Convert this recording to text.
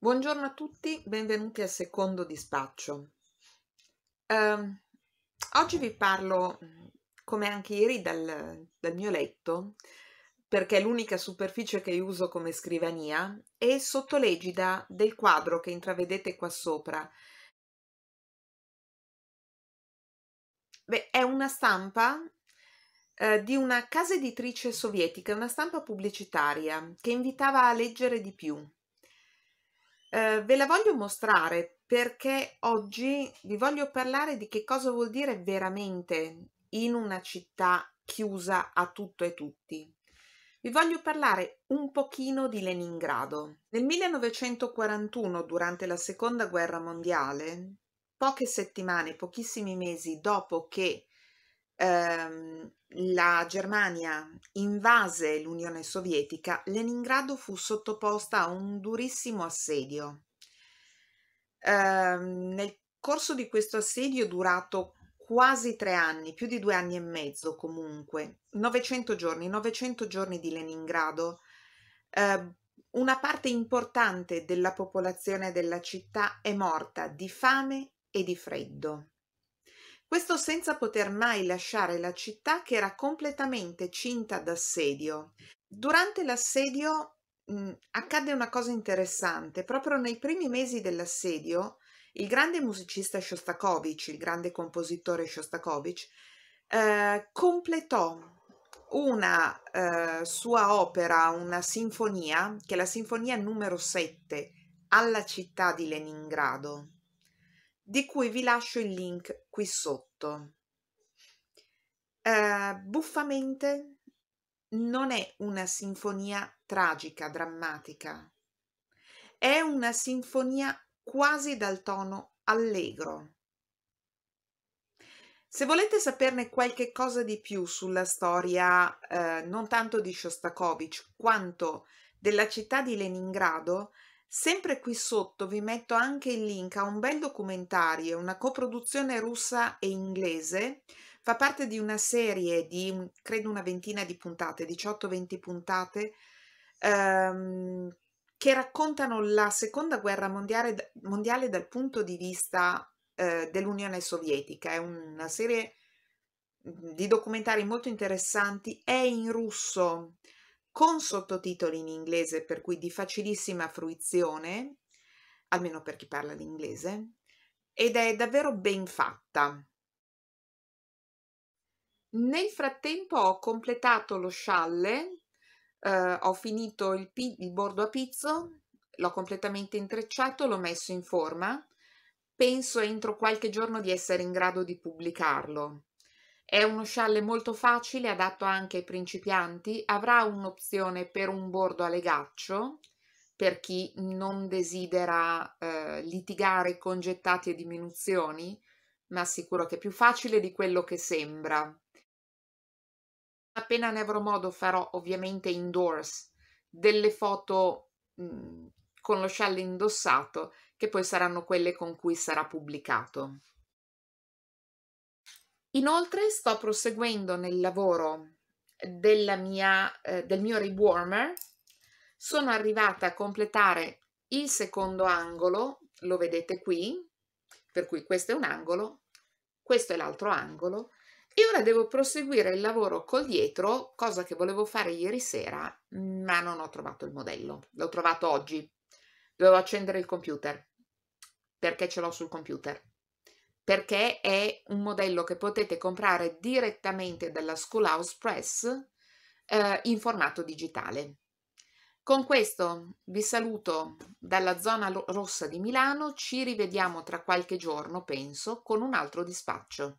Buongiorno a tutti, benvenuti al secondo dispaccio. Um, oggi vi parlo, come anche ieri, dal, dal mio letto, perché è l'unica superficie che uso come scrivania, e sotto l'egida del quadro che intravedete qua sopra. Beh, è una stampa eh, di una casa editrice sovietica, una stampa pubblicitaria che invitava a leggere di più eh, ve la voglio mostrare perché oggi vi voglio parlare di che cosa vuol dire veramente in una città chiusa a tutto e tutti. Vi voglio parlare un pochino di Leningrado. Nel 1941, durante la Seconda Guerra Mondiale, poche settimane, pochissimi mesi dopo che ehm, la Germania invase l'Unione Sovietica, Leningrado fu sottoposta a un durissimo assedio. Eh, nel corso di questo assedio durato quasi tre anni, più di due anni e mezzo comunque, 900 giorni, 900 giorni di Leningrado, eh, una parte importante della popolazione della città è morta di fame e di freddo. Questo senza poter mai lasciare la città che era completamente cinta d'assedio. Durante l'assedio accadde una cosa interessante. Proprio nei primi mesi dell'assedio, il grande musicista Shostakovich, il grande compositore Shostakovich, eh, completò una eh, sua opera, una sinfonia, che è la sinfonia numero 7 alla città di Leningrado di cui vi lascio il link qui sotto. Uh, buffamente non è una sinfonia tragica, drammatica, è una sinfonia quasi dal tono allegro. Se volete saperne qualche cosa di più sulla storia eh, non tanto di Shostakovich quanto della città di Leningrado, Sempre qui sotto vi metto anche il link a un bel documentario, una coproduzione russa e inglese, fa parte di una serie di credo una ventina di puntate, 18-20 puntate, ehm, che raccontano la seconda guerra mondiale, mondiale dal punto di vista eh, dell'Unione Sovietica. È una serie mm, di documentari molto interessanti, è in russo con sottotitoli in inglese, per cui di facilissima fruizione, almeno per chi parla l'inglese, ed è davvero ben fatta. Nel frattempo ho completato lo scialle, eh, ho finito il, il bordo a pizzo, l'ho completamente intrecciato, l'ho messo in forma. Penso entro qualche giorno di essere in grado di pubblicarlo. È uno scialle molto facile, adatto anche ai principianti, avrà un'opzione per un bordo a legaccio per chi non desidera eh, litigare con gettati e diminuzioni, ma sicuro che è più facile di quello che sembra. Appena ne avrò modo farò ovviamente indoors delle foto mh, mm, con lo scialle indossato che poi saranno quelle con cui sarà pubblicato. Inoltre sto proseguendo nel lavoro mia, eh, del mio rewarmer, sono arrivata a completare il secondo angolo, lo vedete qui, per cui questo è un angolo, questo è l'altro angolo, e ora devo proseguire il lavoro col dietro, cosa che volevo fare ieri sera, ma non ho trovato il modello. L'ho trovato oggi. Dovevo accendere il computer, perché ce l'ho sul computer perché è un modello che potete comprare direttamente dalla Schoolhouse Press eh, in formato digitale. Con questo vi saluto dalla zona rossa di Milano, ci rivediamo tra qualche giorno, penso, con un altro dispaccio.